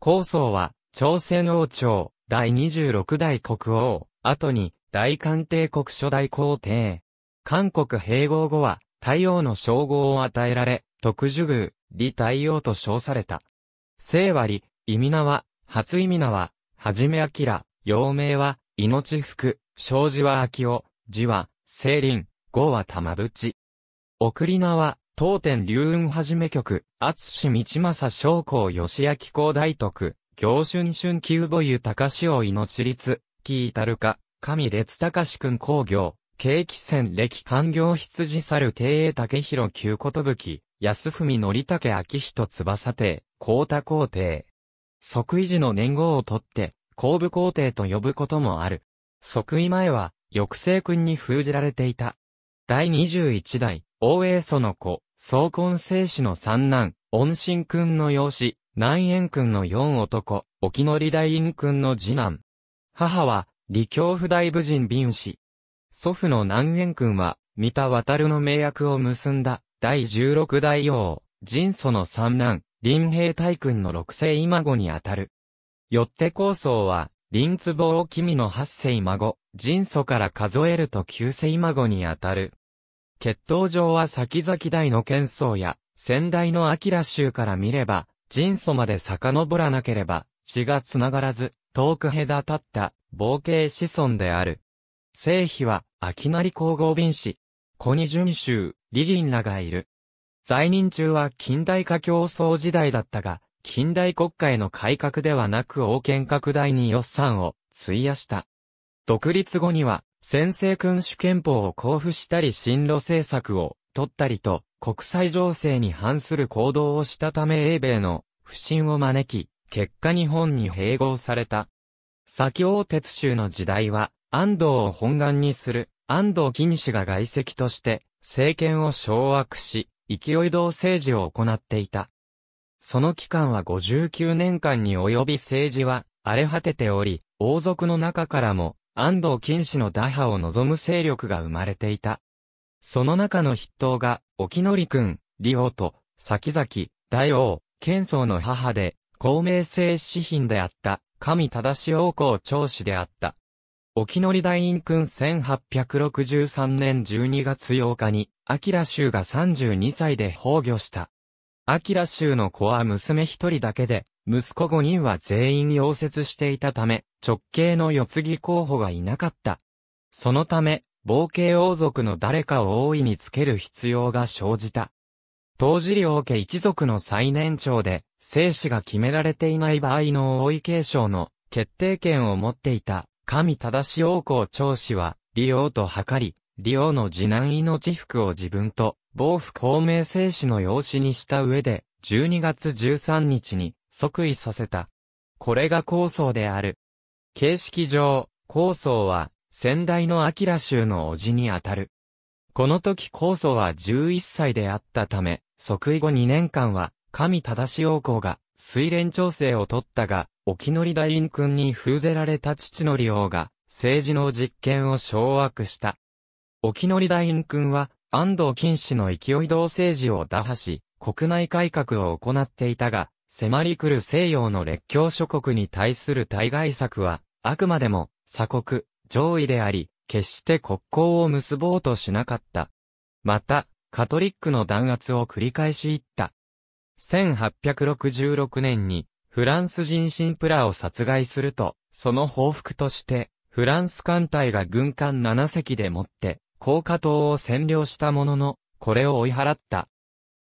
高宗は、朝鮮王朝、第26代国王、後に、大韓帝国初代皇帝。韓国併合後は、太陽の称号を与えられ、特殊宮、李太陽と称された。聖割、意味名は、初意味名は、はじめ明、陽名は、命福、生字は秋夫、字は、聖林、語は玉淵。送り名は、当店流雲はじめ局、厚志道正将校吉明公大徳、行春春久母湯高潮を命立、木至るか、上列高志君工業、景気戦歴官業羊猿帝栄竹広旧ことぶき、安文則武明人翼帝、高田皇帝。即位時の年号をとって、後部皇帝と呼ぶこともある。即位前は、抑制君に封じられていた。第21代、大英祖の子、総根生子の三男、恩信君の養子、南円君の四男、沖則大院君の次男。母は、李教夫大武人貧氏。祖父の南円君は、三田渡の名役を結んだ、第十六代王、人祖の三男、林平大君の六世今子にあたる。よって構想は、林壺を君の八世今後、人祖から数えると九世今子にあたる。決闘場は先々代の剣層や、先代の明州から見れば、人祖まで遡らなければ、血が繋がらず、遠く隔たった、冒険子孫である。聖妃は、秋成皇后便士、小二順州、李林らがいる。在任中は近代化競争時代だったが、近代国家への改革ではなく王権拡大に予算を費やした。独立後には先制君主憲法を交付したり進路政策を取ったりと、国際情勢に反する行動をしたため英米の不信を招き、結果日本に併合された。先王鉄州の時代は、安藤を本願にする、安藤金氏が外籍として、政権を掌握し、勢い道政治を行っていた。その期間は59年間に及び政治は荒れ果てており、王族の中からも安藤金氏の打破を望む勢力が生まれていた。その中の筆頭が、沖則君、李王と、先々、大王、剣宗の母で、公明正子品であった、神正王公長子であった。沖則大院君1863年12月8日に、明州が32歳で崩御した。アキラ州の子は娘一人だけで、息子五人は全員溶接していたため、直系の四次候補がいなかった。そのため、冒険王族の誰かを大いにつける必要が生じた。当時領家一族の最年長で、生死が決められていない場合の王位継承の決定権を持っていた、神正し王公長子は、利用と図り、利用の次男命福を自分と防府孔明聖史の養子にした上で、12月13日に即位させた。これが構想である。形式上、構想は、先代の明州の叔父にあたる。この時構想は11歳であったため、即位後2年間は、神正王公が、水連調整を取ったが、沖り大院君に封ぜられた父の利王が、政治の実権を掌握した。沖り大院君は、安藤金氏の勢い同政治を打破し、国内改革を行っていたが、迫り来る西洋の列強諸国に対する対外策は、あくまでも、鎖国、上位であり、決して国交を結ぼうとしなかった。また、カトリックの弾圧を繰り返し行った。1866年に、フランス人シンプラを殺害すると、その報復として、フランス艦隊が軍艦7隻でもって、高架島を占領したものの、これを追い払った。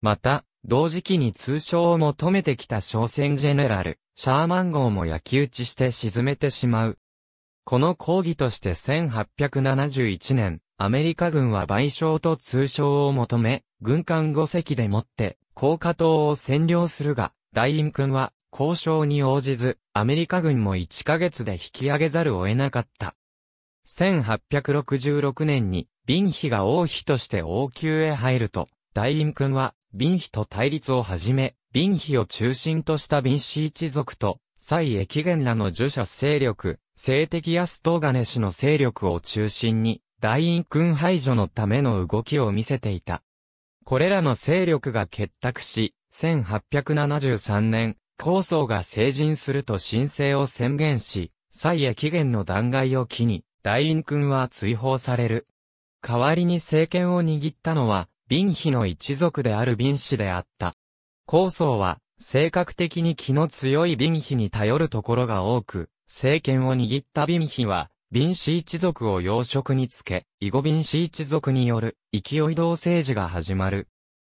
また、同時期に通称を求めてきた商船ジェネラル、シャーマン号も焼き打ちして沈めてしまう。この抗議として1871年、アメリカ軍は賠償と通称を求め、軍艦5隻でもって、高架島を占領するが、大院君は、交渉に応じず、アメリカ軍も1ヶ月で引き上げざるを得なかった。1866年に、ン妃が王妃として王宮へ入ると、大院君は、ン妃と対立を始め、ン妃を中心とした敏氏一族と、蔡駅元らの儒者勢力、性的安東金氏の勢力を中心に、大院君排除のための動きを見せていた。これらの勢力が結託し、1873年、高僧が成人すると申請を宣言し、蔡駅元の弾劾を機に、大院君は追放される。代わりに政権を握ったのは、敏妃の一族である敏氏であった。高宗は、性格的に気の強い敏妃に頼るところが多く、政権を握った敏妃は、敏氏一族を養殖につけ、囲碁敏氏一族による勢い同政治が始まる。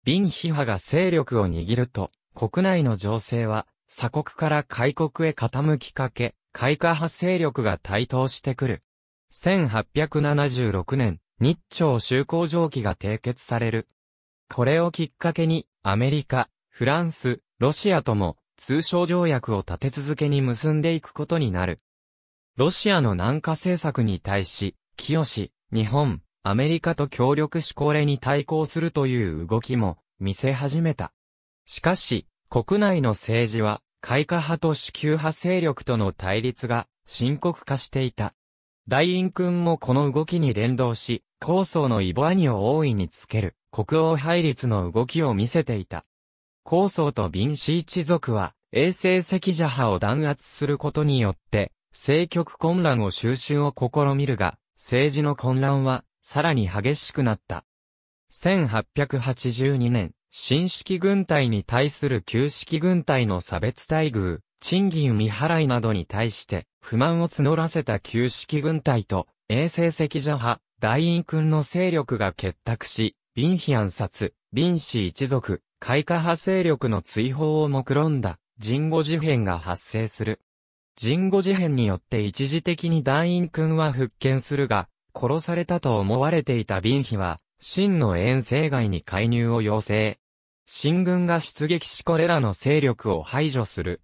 敏妃派が勢力を握ると、国内の情勢は、鎖国から開国へ傾きかけ、開化派勢力が台頭してくる。1876年、日朝修好条記が締結される。これをきっかけに、アメリカ、フランス、ロシアとも、通商条約を立て続けに結んでいくことになる。ロシアの南下政策に対し、清志、日本、アメリカと協力しこれに対抗するという動きも見せ始めた。しかし、国内の政治は、開花派と支給派勢力との対立が深刻化していた。大院君もこの動きに連動し、高層のイボアニを大いにつける、国王配列の動きを見せていた。高層とビンシー一族は、衛星赤蛇派を弾圧することによって、政局混乱を収拾を試みるが、政治の混乱は、さらに激しくなった。1882年、新式軍隊に対する旧式軍隊の差別待遇、賃金未払いなどに対して、不満を募らせた旧式軍隊と、衛星赤蛇派、大院君の勢力が結託し、ビンヒ暗殺、ビン氏一族、開花派勢力の追放を目論んだ、人語事変が発生する。人語事変によって一時的に団員君は復権するが、殺されたと思われていたビンヒは、真の遠征外に介入を要請。新軍が出撃しこれらの勢力を排除する。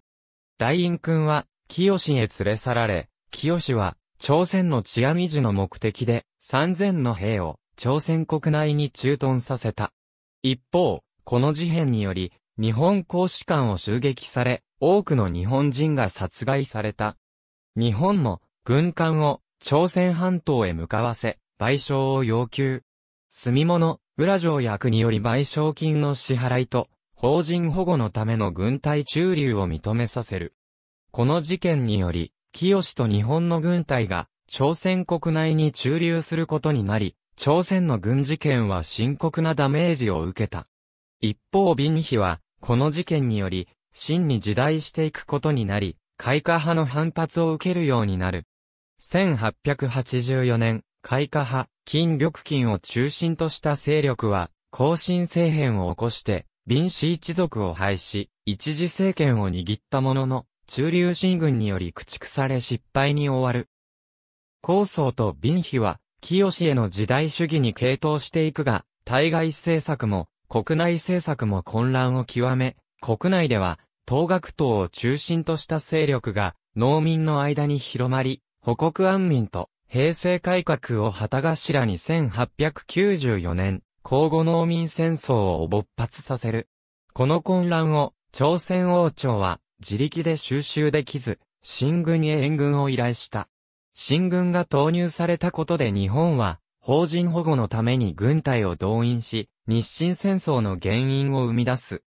大院君は、清へ連れ去られ、清は、朝鮮の治安維持の目的で、3000の兵を、朝鮮国内に駐屯させた。一方、この事変により、日本公使館を襲撃され、多くの日本人が殺害された。日本も、軍艦を、朝鮮半島へ向かわせ、賠償を要求。住物、裏条役により賠償金の支払いと、法人保護のための軍隊駐留を認めさせる。この事件により、清と日本の軍隊が、朝鮮国内に駐留することになり、朝鮮の軍事権は深刻なダメージを受けた。一方、ビンヒは、この事件により、真に時代していくことになり、開花派の反発を受けるようになる。1884年、開花派、金玉金を中心とした勢力は、後進政変を起こして、ビン氏一族を廃し、一時政権を握ったものの、中流進軍により駆逐され失敗に終わる。高僧と敏妃は、清への時代主義に傾倒していくが、対外政策も、国内政策も混乱を極め、国内では、東学党を中心とした勢力が、農民の間に広まり、保国安民と、平成改革を旗頭に1894年、交互農民戦争を勃発させる。この混乱を、朝鮮王朝は、自力で収集できず、新軍へ援軍を依頼した。新軍が投入されたことで日本は、法人保護のために軍隊を動員し、日清戦争の原因を生み出す。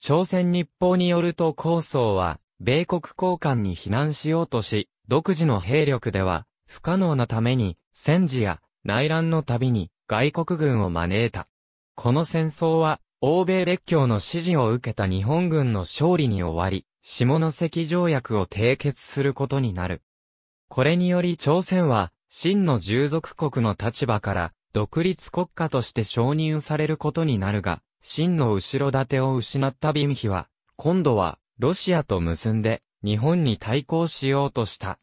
朝鮮日報によると構想は、米国交換に避難しようとし、独自の兵力では、不可能なために、戦時や内乱のたびに外国軍を招いた。この戦争は、欧米列強の支持を受けた日本軍の勝利に終わり、下関条約を締結することになる。これにより朝鮮は、真の従属国の立場から、独立国家として承認されることになるが、真の後ろ盾を失ったビヒは、今度は、ロシアと結んで、日本に対抗しようとした。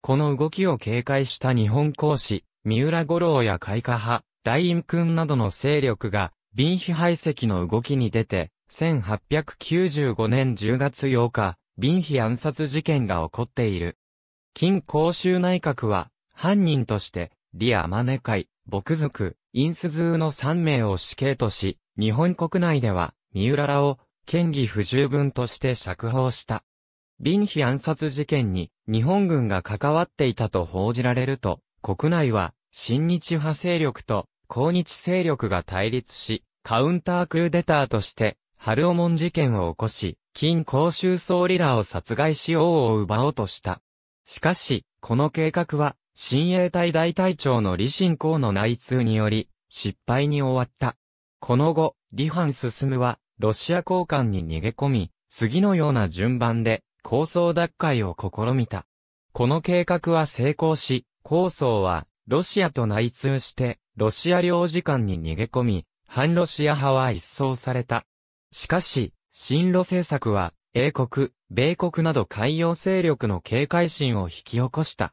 この動きを警戒した日本公使、三浦五郎や開花派、大院君などの勢力が、ビンヒ排斥の動きに出て、1895年10月8日、ビンヒ暗殺事件が起こっている。金公衆内閣は、犯人として、リア・マネ会、牧族、インスズーの3名を死刑とし、日本国内では、三浦らを、権疑不十分として釈放した。ビンヒ暗殺事件に、日本軍が関わっていたと報じられると、国内は、親日派勢力と、抗日勢力が対立し、カウンタークーデターとして、春尾門事件を起こし、金公衆総理らを殺害し王を奪おうとした。しかし、この計画は、新衛隊大隊長の李信公の内通により、失敗に終わった。この後、李藩進は、ロシア交換に逃げ込み、次のような順番で、構想奪回を試みた。この計画は成功し、構想は、ロシアと内通して、ロシア領事館に逃げ込み、反ロシア派は一掃された。しかし、進路政策は、英国、米国など海洋勢力の警戒心を引き起こした。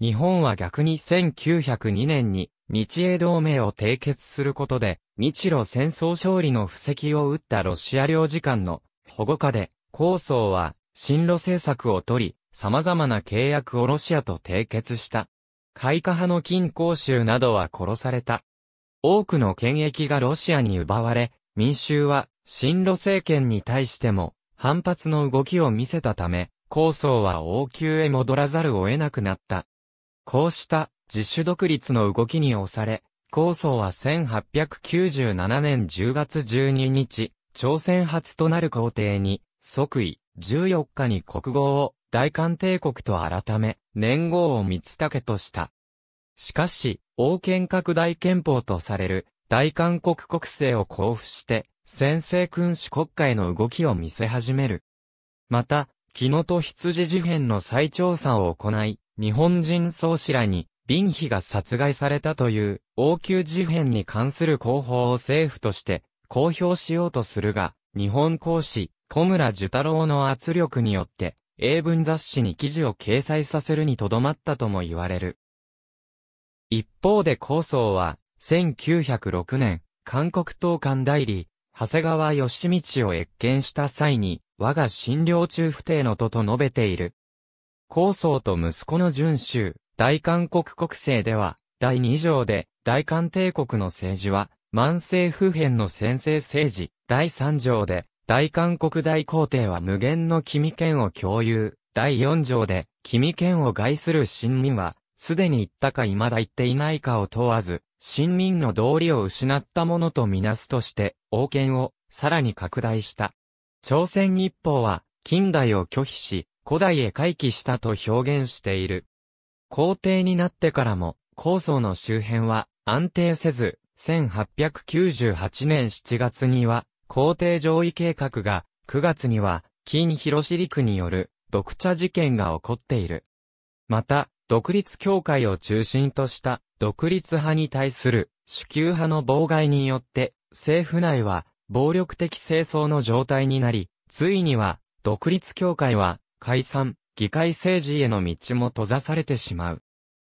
日本は逆に1902年に日英同盟を締結することで、日露戦争勝利の布石を打ったロシア領事館の保護下で、構想は進路政策を取り、様々な契約をロシアと締結した。開花派の金公衆などは殺された。多くの権益がロシアに奪われ、民衆は新路政権に対しても反発の動きを見せたため、構想は王宮へ戻らざるを得なくなった。こうした自主独立の動きに押され、構想は1897年10月12日、朝鮮初となる皇帝に即位14日に国号を大韓帝国と改め、年号を三つ竹とした。しかし、王権拡大憲法とされる大韓国国政を交付して、先制君主国家への動きを見せ始める。また、木野と羊事変の再調査を行い、日本人創始らに、林妃が殺害されたという、王宮事変に関する広報を政府として、公表しようとするが、日本公使、小村寿太郎の圧力によって、英文雑誌に記事を掲載させるにとどまったとも言われる。一方で構想は、1906年、韓国党官代理、長谷川義道を越見した際に、我が診療中不定のとと述べている。高僧と息子の順州、大韓国国政では、第2条で、大韓帝国の政治は、万性不変の先制政治、第3条で、大韓国大皇帝は無限の君権を共有、第4条で、君権を害する臣民は、すでに言ったか未だ言っていないかを問わず、臣民の道理を失ったものとみなすとして、王権をさらに拡大した。朝鮮日報は近代を拒否し、古代へ回帰したと表現している。皇帝になってからも、高層の周辺は安定せず、1898年7月には、皇帝上位計画が、9月には、金広市陸による、独茶事件が起こっている。また、独立協会を中心とした、独立派に対する、主給派の妨害によって、政府内は暴力的清掃の状態になり、ついには独立協会は解散、議会政治への道も閉ざされてしまう。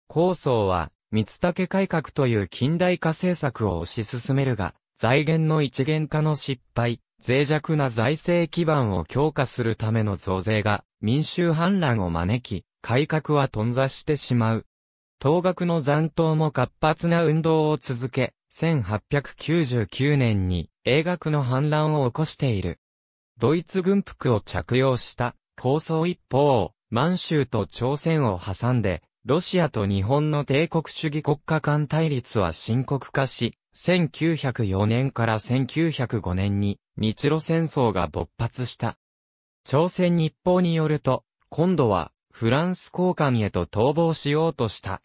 構想は、三竹改革という近代化政策を推し進めるが、財源の一元化の失敗、脆弱な財政基盤を強化するための増税が民衆反乱を招き、改革は頓挫してしまう。当額の残党も活発な運動を続け、1899年に英学の反乱を起こしている。ドイツ軍服を着用した構想一方、満州と朝鮮を挟んで、ロシアと日本の帝国主義国家間対立は深刻化し、1904年から1905年に日露戦争が勃発した。朝鮮日報によると、今度はフランス交換へと逃亡しようとした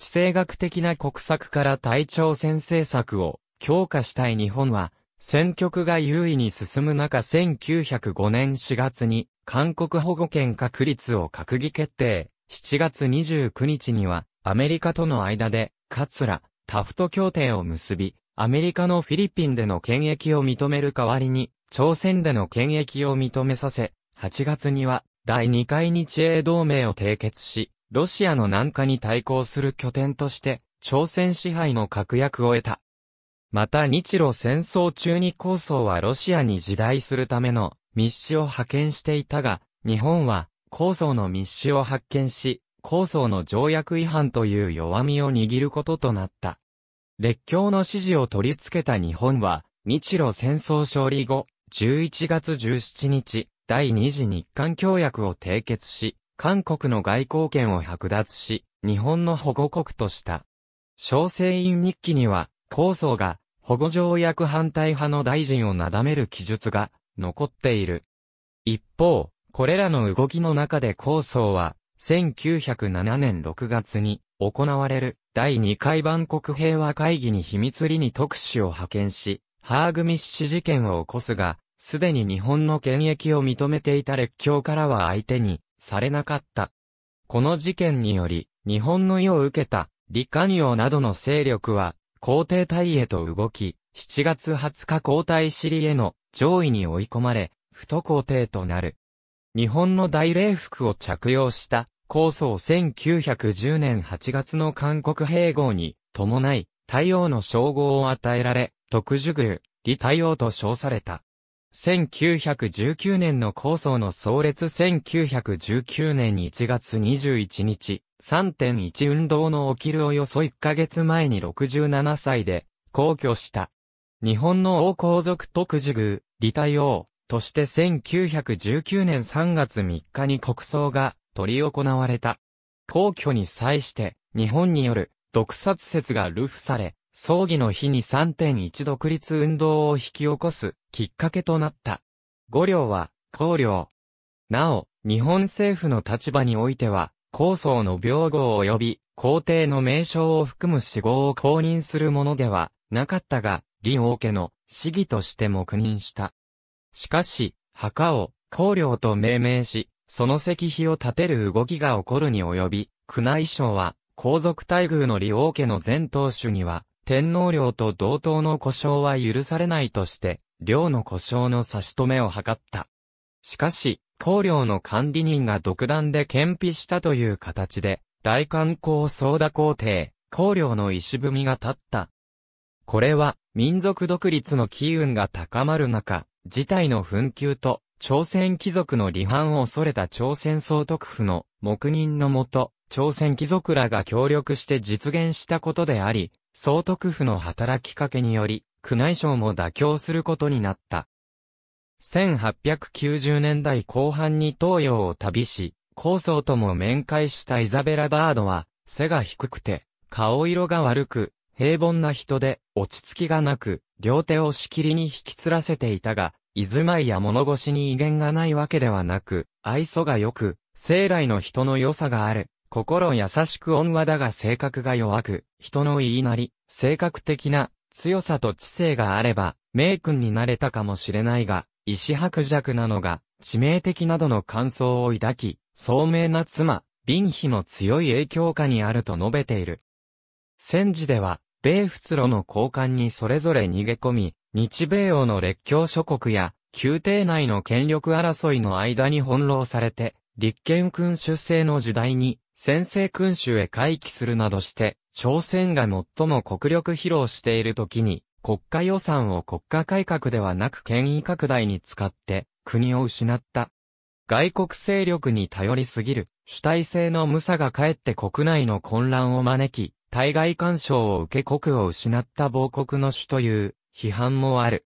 地政学的な国策から対朝鮮政策を強化したい日本は、戦局が優位に進む中1905年4月に韓国保護権確立を閣議決定。7月29日にはアメリカとの間で桂タフト協定を結び、アメリカのフィリピンでの権益を認める代わりに、朝鮮での権益を認めさせ、8月には第2回日英同盟を締結し、ロシアの南下に対抗する拠点として、朝鮮支配の確約を得た。また日露戦争中に構想はロシアに時代するための密使を派遣していたが、日本は構想の密使を発見し、構想の条約違反という弱みを握ることとなった。列強の支持を取り付けた日本は、日露戦争勝利後、11月17日、第二次日韓協約を締結し、韓国の外交権を剥奪し、日本の保護国とした。小生院日記には、構想が保護条約反対派の大臣をなだめる記述が残っている。一方、これらの動きの中で構想は、1907年6月に行われる第2回万国平和会議に秘密裏に特使を派遣し、ハーグミッシュ事件を起こすが、すでに日本の権益を認めていた列強からは相手にされなかった。この事件により、日本の意を受けた、李官用などの勢力は、皇帝隊へと動き、7月20日皇太子里への上位に追い込まれ、不都皇帝となる。日本の大礼服を着用した、高層1910年8月の韓国併合に伴い、太陽の称号を与えられ、特殊宮、李太陽と称された。1919年の構想の創列1919年1月21日、3.1運動の起きるおよそ1ヶ月前に67歳で、皇居した。日本の王皇族特殊宮、李太王、として1919年3月3日に国葬が取り行われた。皇居に際して、日本による毒殺説が流布され、葬儀の日に3.1独立運動を引き起こすきっかけとなった。五両は、公領。なお、日本政府の立場においては、高層の病号及び皇帝の名称を含む死号を公認するものではなかったが、李王家の市議として黙認した。しかし、墓を公領と命名し、その石碑を建てる動きが起こるに及び、宮内省は、皇族待遇の利王家の前当主には、天皇陵と同等の故障は許されないとして、陵の故障の差し止めを図った。しかし、公領の管理人が独断で検費したという形で、大観光総田皇帝、公領の石踏みが立った。これは、民族独立の機運が高まる中、事態の紛糾と、朝鮮貴族の離反を恐れた朝鮮総督府の黙認のもと、朝鮮貴族らが協力して実現したことであり、総督府の働きかけにより、宮内省も妥協することになった。1890年代後半に東洋を旅し、高層とも面会したイザベラ・バードは、背が低くて、顔色が悪く、平凡な人で、落ち着きがなく、両手をしきりに引きつらせていたが、いずまいや物腰に威厳がないわけではなく、愛想が良く、生来の人の良さがある。心優しく温和だが性格が弱く、人の言いなり、性格的な強さと知性があれば、名君になれたかもしれないが、意志薄弱なのが、致命的などの感想を抱き、聡明な妻、敏妃の強い影響下にあると述べている。戦時では、米仏路の交換にそれぞれ逃げ込み、日米欧の列強諸国や、宮廷内の権力争いの間に翻弄されて、立憲君主制の時代に先制君主へ回帰するなどして、朝鮮が最も国力披露している時に、国家予算を国家改革ではなく権威拡大に使って、国を失った。外国勢力に頼りすぎる、主体性の無さがかえって国内の混乱を招き、対外干渉を受け国を失った亡国の主という批判もある。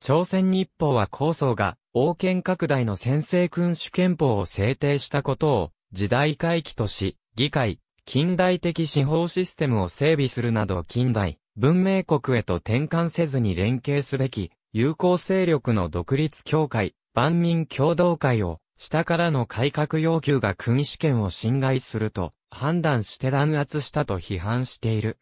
朝鮮日報は構想が王権拡大の先制君主憲法を制定したことを時代回帰とし、議会、近代的司法システムを整備するなど近代、文明国へと転換せずに連携すべき、友好勢力の独立協会、万民共同会を、下からの改革要求が国主権を侵害すると判断して弾圧したと批判している。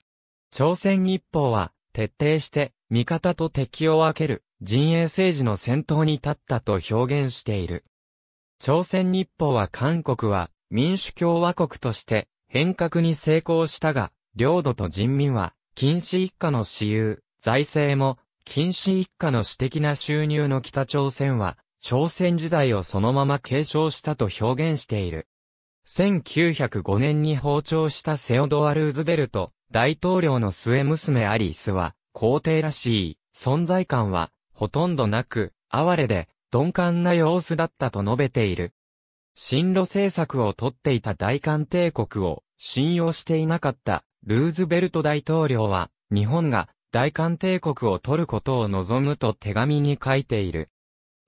朝鮮日報は、徹底して味方と敵を分ける陣営政治の先頭に立ったと表現している。朝鮮日報は韓国は民主共和国として変革に成功したが、領土と人民は、禁止一家の私有、財政も、禁止一家の私的な収入の北朝鮮は、朝鮮時代をそのまま継承したと表現している。1905年に訪朝したセオドア・ルーズベルト、大統領の末娘アリスは、皇帝らしい、存在感は、ほとんどなく、哀れで、鈍感な様子だったと述べている。進路政策をとっていた大韓帝国を信用していなかったルーズベルト大統領は日本が大韓帝国を取ることを望むと手紙に書いている。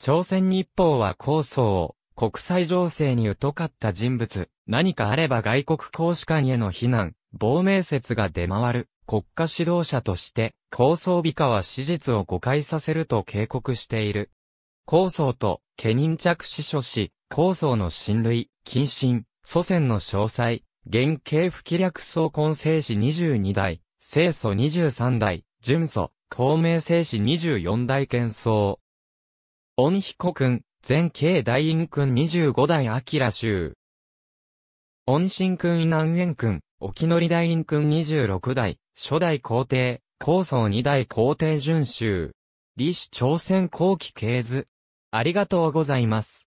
朝鮮日報は構想を国際情勢に疎かった人物、何かあれば外国公使館への非難、亡命説が出回る国家指導者として、構想美化は史実を誤解させると警告している。構想と、家人着死書し、構想の親類、近親、祖先の詳細、原型不気略総根生死22代、聖祖23代、純祖、孔明生死24代建僧。恩彦君、前慶大院君25代明州。恩信君南園君、沖則大院君26代、初代皇帝、高僧2代皇帝順州。李氏朝鮮後期系図、ありがとうございます。